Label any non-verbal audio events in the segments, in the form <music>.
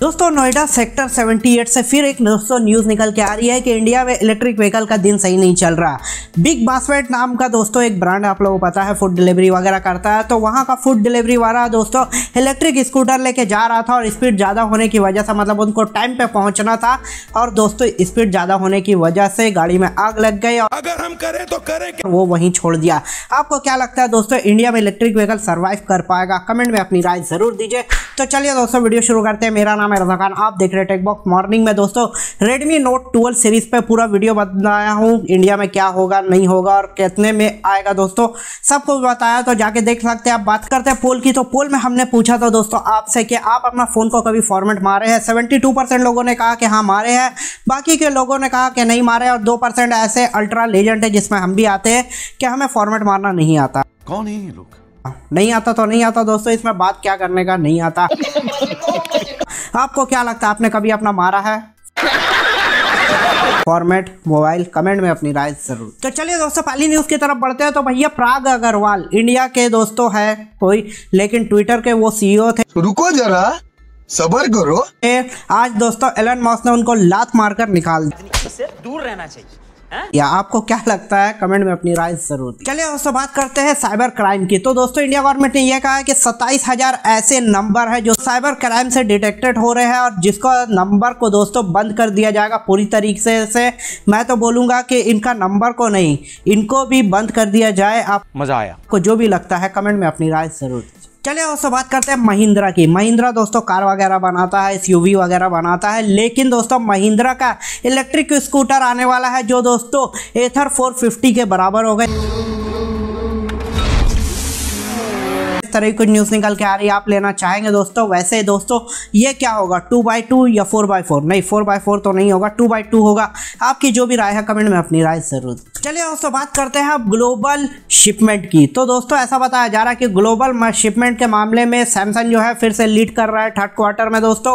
दोस्तों नोएडा सेक्टर 78 से फिर एक दोस्तों न्यूज़ निकल के आ रही है कि इंडिया में इलेक्ट्रिक व्हीकल का दिन सही नहीं चल रहा बिग बास्वेट नाम का दोस्तों एक ब्रांड आप लोगों को पता है फूड डिलीवरी वगैरह करता है तो वहाँ का फूड डिलीवरी वाला दोस्तों इलेक्ट्रिक स्कूटर लेके जा रहा था और स्पीड ज़्यादा होने की वजह से मतलब उनको टाइम पे पहुंचना था और दोस्तों स्पीड ज़्यादा होने की वजह से गाड़ी में आग लग गई और अगर हम करें तो करें वो वहीं छोड़ दिया आपको क्या लगता है दोस्तों इंडिया में इलेक्ट्रिक व्हीकल सर्वाइव कर पाएगा कमेंट में अपनी राय ज़रूर दीजिए तो चलिए दोस्तों वीडियो शुरू करते हैं मेरा नाम नाम है रजाकान आप देख रहे हैं टेकबॉक्स मॉर्निंग में दोस्तों रेडमी नोट ट्वेल्व सीरीज़ पे पूरा वीडियो बनाया हूँ इंडिया में क्या होगा नहीं होगा और कितने में आएगा दोस्तों सब कुछ बताया तो जाके देख सकते हैं आप बात करते हैं पोल की तो पोल में हमने पूछा था दोस्तों आपसे कि आप अपना फ़ोन को कभी फॉर्मेट मारे हैं सेवेंटी लोगों ने कहा कि हाँ मारे हैं बाकी के लोगों ने कहा कि नहीं मारे और दो ऐसे अल्ट्रा लेजेंड है जिसमें हम भी आते हैं कि हमें फॉर्मेट मारना नहीं आता कौन है नहीं आता तो नहीं आता दोस्तों इसमें बात क्या करने का नहीं आता <laughs> आपको क्या लगता है आपने कभी अपना मारा है फॉर्मेट मोबाइल कमेंट में अपनी राय जरूर तो चलिए दोस्तों पहली न्यूज की तरफ बढ़ते हैं तो भैया प्राग अग्रवाल इंडिया के दोस्तों है कोई लेकिन ट्विटर के वो सीईओ थे तो रुको जरा सबर करो आज दोस्तों एलन मॉस ने उनको लात मारकर निकाल दिया दूर रहना चाहिए या आपको क्या लगता है कमेंट में अपनी राय जरूर चलिए दोस्तों बात करते हैं साइबर क्राइम की तो दोस्तों इंडिया गवर्नमेंट ने यह कहा है कि सत्ताईस हजार ऐसे नंबर है जो साइबर क्राइम से डिटेक्टेड हो रहे हैं और जिसको नंबर को दोस्तों बंद कर दिया जाएगा पूरी तरीके से मैं तो बोलूंगा कि इनका नंबर को नहीं इनको भी बंद कर दिया जाए आप मजा आया आपको जो भी लगता है कमेंट में अपनी राय जरूर चले दोस्तों बात करते हैं महिंद्रा की महिंद्रा दोस्तों कार वगैरह बनाता है एसयूवी वगैरह बनाता है लेकिन दोस्तों महिंद्रा का इलेक्ट्रिक स्कूटर आने वाला है जो दोस्तों एथर 450 के बराबर हो गए तरह की कुछ न्यूज़ निकल के आ रही है आप लेना चाहेंगे दोस्तों वैसे दोस्तों ये क्या होगा टू बाई टू या फोर बाई फोर नहीं फोर बाई फोर तो नहीं होगा टू बाई टू होगा आपकी जो भी राय है कमेंट में अपनी राय जरूर चलिए दोस्तों बात करते हैं अब ग्लोबल शिपमेंट की तो दोस्तों ऐसा बताया जा रहा है कि ग्लोबल शिपमेंट के मामले में सैमसंग जो है फिर से लीड कर रहा है थर्ड क्वार्टर में दोस्तों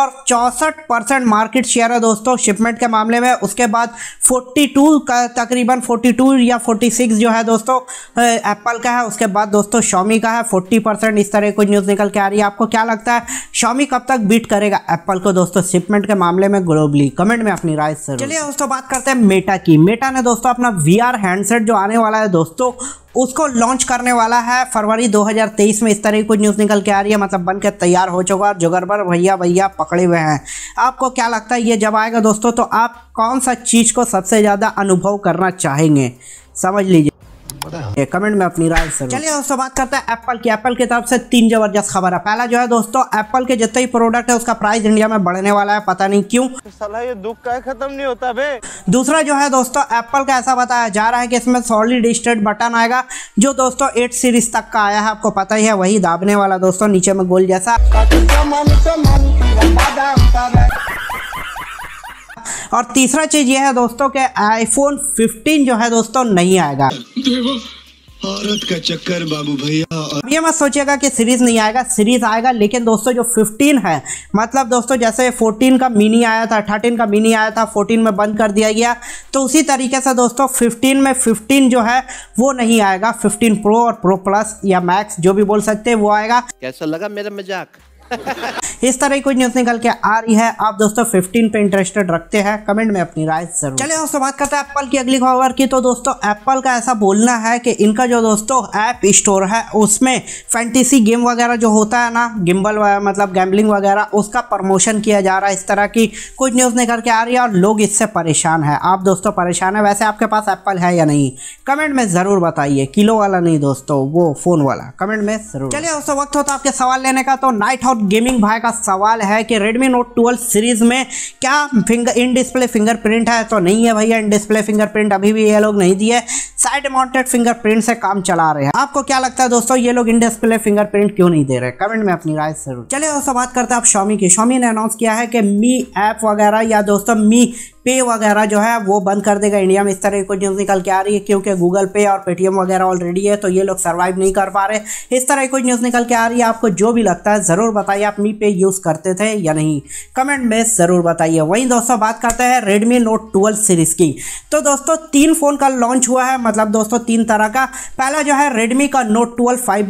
और चौंसठ परसेंट मार्केट शेयर है दोस्तों शिपमेंट के मामले में उसके बाद 42 का तकरीबन 42 या 46 जो है दोस्तों एप्पल का है उसके बाद दोस्तों शॉमी का है फोर्टी परसेंट इस तरह की न्यूज़ निकल के आ रही है आपको क्या लगता है शॉमी कब तक बीट करेगा एप्पल को दोस्तों शिपमेंट के मामले में ग्लोबली कमेंट में अपनी राय सर चलिए दोस्तों बात करते हैं मेटा की मेटा ने दोस्तों अपना वी हैंडसेट जो आने वाला है दोस्तों उसको लॉन्च करने वाला है फरवरी 2023 में इस तरह की कुछ न्यूज़ निकल के आ रही है मतलब बन के तैयार हो चुका है जुगरबर भैया भैया पकड़े हुए हैं आपको क्या लगता है ये जब आएगा दोस्तों तो आप कौन सा चीज़ को सबसे ज़्यादा अनुभव करना चाहेंगे समझ लीजिए कमेंट में अपनी राय जरूर चलिए दोस्तों बात करते हैं एप्पल की एप्पल की तरफ से तीन जबरदस्त खबर है पहला जो है दोस्तों एप्पल के जितने ही प्रोडक्ट है उसका प्राइस इंडिया में बढ़ने वाला है पता नहीं क्यों तो सलाह ये दुख का खत्म नहीं होता भे दूसरा जो है दोस्तों एप्पल का ऐसा बताया जा रहा है की इसमें सॉलिड स्टेट बटन आएगा जो दोस्तों एट सीरीज तक का आया है आपको पता ही है वही दाबने वाला दोस्तों नीचे में गोल जैसा और तीसरा चीज यह है दोस्तों के आईफोन 15 जो है दोस्तों नहीं आएगा औरत का चक्कर बाबू भैया और... ये मत सोचिएगा कि सीरीज नहीं आएगा सीरीज आएगा लेकिन दोस्तों जो 15 है मतलब दोस्तों जैसे 14 का मिनी आया था 13 का मिनी आया था 14 में बंद कर दिया गया तो उसी तरीके से दोस्तों 15 में 15 जो है वो नहीं आएगा 15 प्रो और प्रो प्लस या मैक्स जो भी बोल सकते हैं वो आएगा कैसा लगा मेरा मजाक इस तरह की कुछ न्यूज निकल के आ रही है आप दोस्तों 15 पे इंटरेस्टेड रखते हैं कमेंट में अपनी राय जरूर चले दोस्तों बात करते हैं एप्पल की अगली खबर की तो दोस्तों एप्पल का ऐसा बोलना है कि इनका जो दोस्तों ऐप स्टोर है उसमें फैंटेसी गेम वगैरह जो होता है ना गिम्बल मतलब गैम्बलिंग वगैरह उसका प्रमोशन किया जा रहा है इस तरह की कुछ न्यूज निकल के आ रही है और लोग इससे परेशान है आप दोस्तों परेशान है वैसे आपके पास एप्पल है या नहीं कमेंट में जरूर बताइए किलो वाला नहीं दोस्तों वो फोन वाला कमेंट में जरूर चलिए दोस्तों वक्त होता तो आपके सवाल लेने का तो नाइट हाउस सब गेमिंग भाई का सवाल है कि Redmi Note 12 सीरीज़ में क्या फिंगर इन डिस्प्ले फिंगरप्रिंट है तो नहीं है भैया इन डिस्प्ले फिंगरप्रिंट अभी भी ये लोग नहीं दिए साइड माउंटेड फिंगरप्रिंट से काम चला रहे हैं आपको क्या लगता है दोस्तों ये लोग इन डिस्प्ले फिंगरप्रिंट क्यों नहीं दे रहे कमेंट में अपनी राय जरूर चलिए दोस्तों बात करते हैं आप शॉमी की शॉमी ने अनाउंस किया है कि मी ऐप वगैरह या दोस्तों मी पे वगैरह जो है वो बंद कर देगा इंडिया में इस तरह की कुछ न्यूज़ निकल के आ रही है क्योंकि गूगल पे और पेटीएम वगैरह ऑलरेडी है तो ये लोग सर्वाइव नहीं कर पा रहे इस तरह की कुछ न्यूज़ निकल के आ रही है आपको जो भी लगता है ज़रूर बताइए आप मी पे यूज़ करते थे या नहीं कमेंट में ज़रूर बताइए वहीं दोस्तों बात करते हैं रेडमी नोट ट्वेल्व सीरीज़ की तो दोस्तों तीन फ़ोन का लॉन्च हुआ है मतलब दोस्तों तीन तरह का पहला जो है रेडमी का नोट ट्वेल्व फाइव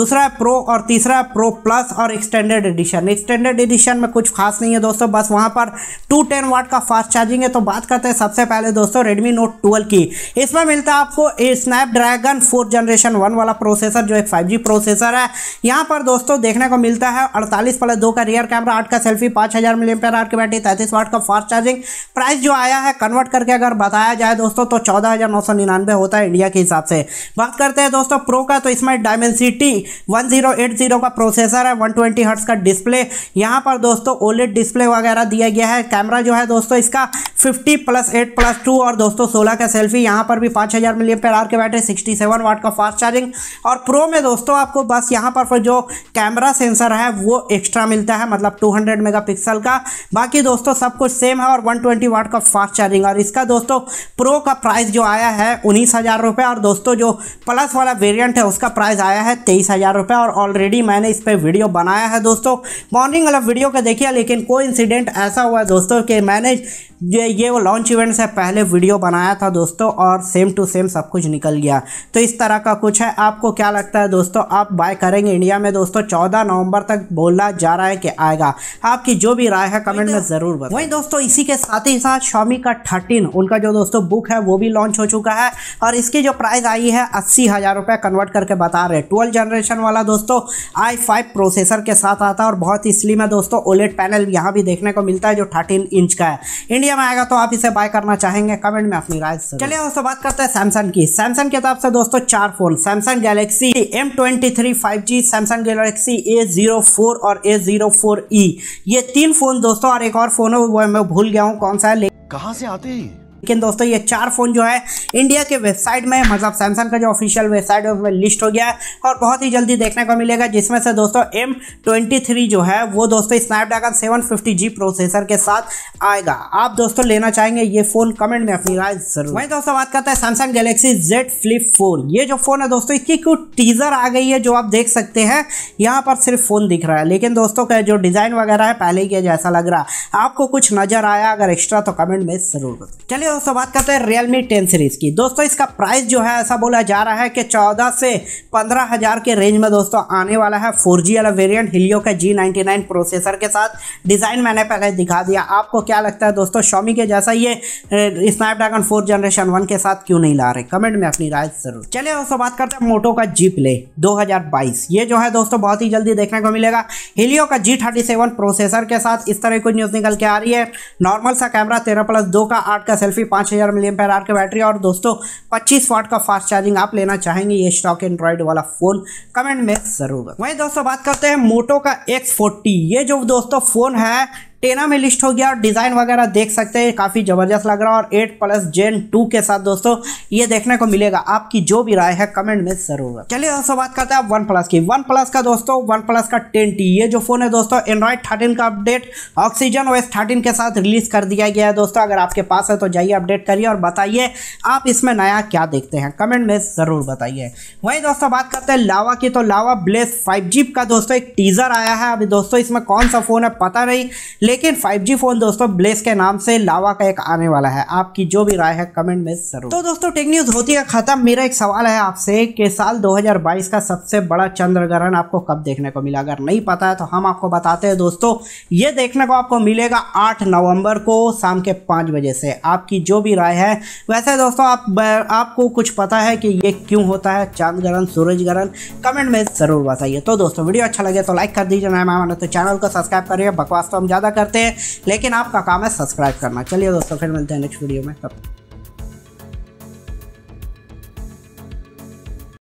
दूसरा है प्रो और तीसरा है प्रो प्लस और एक्सटेंडेड एडिशन एक्सटेंडेड एडिशन में कुछ खास नहीं है दोस्तों बस वहाँ पर टू टेन वाट का फास्ट चार्जिंग समझेंगे तो बात करते हैं सबसे पहले दोस्तों रेडमी नोट ट्वेल्व की इसमें मिलता है आपको स्नैपड्रैगन फोर जनरेशन वन वाला प्रोसेसर जो एक फाइव प्रोसेसर है यहाँ पर दोस्तों देखने को मिलता है अड़तालीस प्लस दो का रियर कैमरा आठ का सेल्फी पाँच हज़ार मिली आठ की बैटरी तैंतीस वाट का फास्ट चार्जिंग प्राइस जो आया है कन्वर्ट करके अगर बताया जाए दोस्तों तो चौदह होता है इंडिया के हिसाब से बात करते हैं दोस्तों प्रो का तो इसमें Dimensity one zero eight zero का प्रोसेसर है वन ट्वेंटी हर्ट्स का डिस्प्ले यहाँ पर दोस्तों ओलेट डिस्प्ले वगैरह दिया गया है कैमरा जो है दोस्तों इसका fifty plus eight plus two और दोस्तों सोलह का सेल्फी यहाँ पर भी पाँच हज़ार मिलियम पर आर के बैटरी सिक्सटी सेवन वाट का फास्ट चार्जिंग और प्रो में दोस्तों आपको बस यहाँ पर जो कैमरा सेंसर है वो एक्स्ट्रा मिलता है मतलब टू हंड्रेड मेगा पिक्सल का बाकी दोस्तों सब कुछ सेम है और वन ट्वेंटी वाट का फास्ट चार्जिंग और इसका दोस्तों प्रो का प्राइस जो आया है उन्नीस हज़ार रुपये और दोस्तों जो प्लस वाला वेरियंट है उसका प्राइस आया है तेईस हज़ार रुपये और ऑलरेडी मैंने इस पर वीडियो बनाया है दोस्तों मॉर्निंग वाला वीडियो का देखिए लेकिन कोई इंसिडेंट ऐसा हुआ है दोस्तों कि मैंने ये ये वो लॉन्च इवेंट से पहले वीडियो बनाया था दोस्तों और सेम टू सेम सब कुछ निकल गया तो इस तरह का कुछ है आपको क्या लगता है दोस्तों आप बाय करेंगे इंडिया में दोस्तों चौदह नवंबर तक बोला जा रहा है कि आएगा आपकी जो भी राय है कमेंट में ज़रूर बताएं वही दोस्तों इसी के साथ ही साथ शॉमी का थर्टीन उनका जो दोस्तों बुक है वो भी लॉन्च हो चुका है और इसकी जो प्राइस आई है अस्सी हज़ार रुपये कन्वर्ट करके बता रहे ट्वेल्थ ट्वेल्व जनरेशन वाला दोस्तों आई फाइव प्रोसेसर के साथ आता है और बहुत ही स्लिम है दोस्तों ओलेट पैनल यहाँ भी देखने को मिलता है जो थर्टीन इंच का है इंडिया में आएगा तो आप इसे बाय करना चाहेंगे कमेंट में अपनी राय चलिए दोस्तों बात करते हैं सैमसंग की सैमसंग की तरफ से दोस्तों चार phone Samsung Galaxy M twenty three five G Samsung Galaxy A zero four और ए जीरो फोर ई ये तीन फोन दोस्तों और एक और फोन है वो मैं भूल गया हूँ कौन सा है कहाँ से आते हैं लेकिन दोस्तों ये चार फ़ोन जो है इंडिया के वेबसाइट में मतलब सैमसंग का जो ऑफिशियल वेबसाइट है उसमें लिस्ट हो गया है और बहुत ही जल्दी देखने को मिलेगा जिसमें से दोस्तों एम जो है वो दोस्तों स्नैपड्रैगन सेवन प्रोसेसर के साथ आएगा आप दोस्तों लेना चाहेंगे ये फ़ोन कमेंट में अपनी राय जरूर वही दोस्तों बात करते हैं Samsung Galaxy Z flip phone ये जो फ़ोन है दोस्तों इसकी कुछ टीज़र आ गई है जो आप देख सकते हैं यहाँ पर सिर्फ फ़ोन दिख रहा है लेकिन दोस्तों का जो डिज़ाइन वगैरह है पहले ही जैसा लग रहा है आपको कुछ नज़र आया अगर एक्स्ट्रा तो कमेंट में ज़रूर चलिए दोस्तों बात करते हैं रियलमी टेन सीरीज की दोस्तों इसका प्राइस जो है ऐसा बोला जा रहा है कि चौदह से पंद्रह हजार के रेंज में दोस्तों आने वाला है फोर जी वाला वेरियंट हिलियो का जी नाइन्टी नाइन प्रोसेसर के साथ डिज़ाइन मैंने पहले दिखा दिया आपको क्या लगता है दोस्तों शॉमी के जैसा ये स्नैपड्रैगन फोर जनरेशन वन के साथ क्यों नहीं ला रहे कमेंट में अपनी राय जरूर चलिए दोस्तों बात करते हैं मोटो का जी प्ले दो ये जो है दोस्तों बहुत ही जल्दी देखने को मिलेगा हिलियो का जी प्रोसेसर के साथ इस तरह की न्यूज़ निकल के आ रही है नॉर्मल सा कैमरा तेरह प्लस दो का आठ का सेल्फी पाँच हज़ार मिलियम पैर की बैटरी और दोस्तों पच्चीस वाट का फास्ट चार्जिंग आप लेना चाहेंगे ये स्टॉक एंड्रॉयड वाला फ़ोन कमेंट में ज़रूर वहीं दोस्तों बात करते हैं मोटो का एक्स ये जो दोस्तों फ़ोन है टेना में लिस्ट हो गया और डिज़ाइन वगैरह देख सकते हैं काफ़ी ज़बरदस्त लग रहा है और एट प्लस जेन टू के साथ दोस्तों ये देखने को मिलेगा आपकी जो भी राय है कमेंट में जरूर चलिए दोस्तों बात करते हैं वन प्लस की वन प्लस का दोस्तों वन प्लस का टेन ये जो फोन है दोस्तों एंड्रॉयड थर्टीन का अपडेट ऑक्सीजन ओएस थर्टीन के साथ रिलीज कर दिया गया है दोस्तों अगर आपके पास है तो जाइए अपडेट करिए और बताइए आप इसमें नया क्या देखते हैं कमेंट में ज़रूर बताइए वही दोस्तों बात करते हैं लावा की तो लावा ब्लेस फाइव का दोस्तों एक टीज़र आया है अभी दोस्तों इसमें कौन सा फ़ोन है पता नहीं लेकिन 5G फोन दोस्तों ब्लेस के नाम से लावा का एक आने वाला है आपकी जो भी राय है कमेंट में जरूर तो दोस्तों टेक न्यूज होती है खत्म मेरा एक सवाल है आपसे कि साल 2022 का सबसे बड़ा चंद्र ग्रहण आपको कब देखने को मिला अगर नहीं पता है तो हम आपको बताते हैं दोस्तों ये देखने को आपको मिलेगा आठ नवम्बर को शाम के पाँच बजे से आपकी जो भी राय है वैसे दोस्तों आप आपको कुछ पता है कि ये क्यों होता है चांद ग्रहण सूरज ग्रहण कमेंट में ज़रूर बताइए तो दोस्तों वीडियो अच्छा लगे तो लाइक कर दीजिए ना मैं तो चैनल को सब्सक्राइब करिए बकवास तो हम ज़्यादा कर सकते हैं लेकिन आपका काम है सब्सक्राइब करना चलिए दोस्तों फिर मिलते हैं नेक्स्ट वीडियो में तब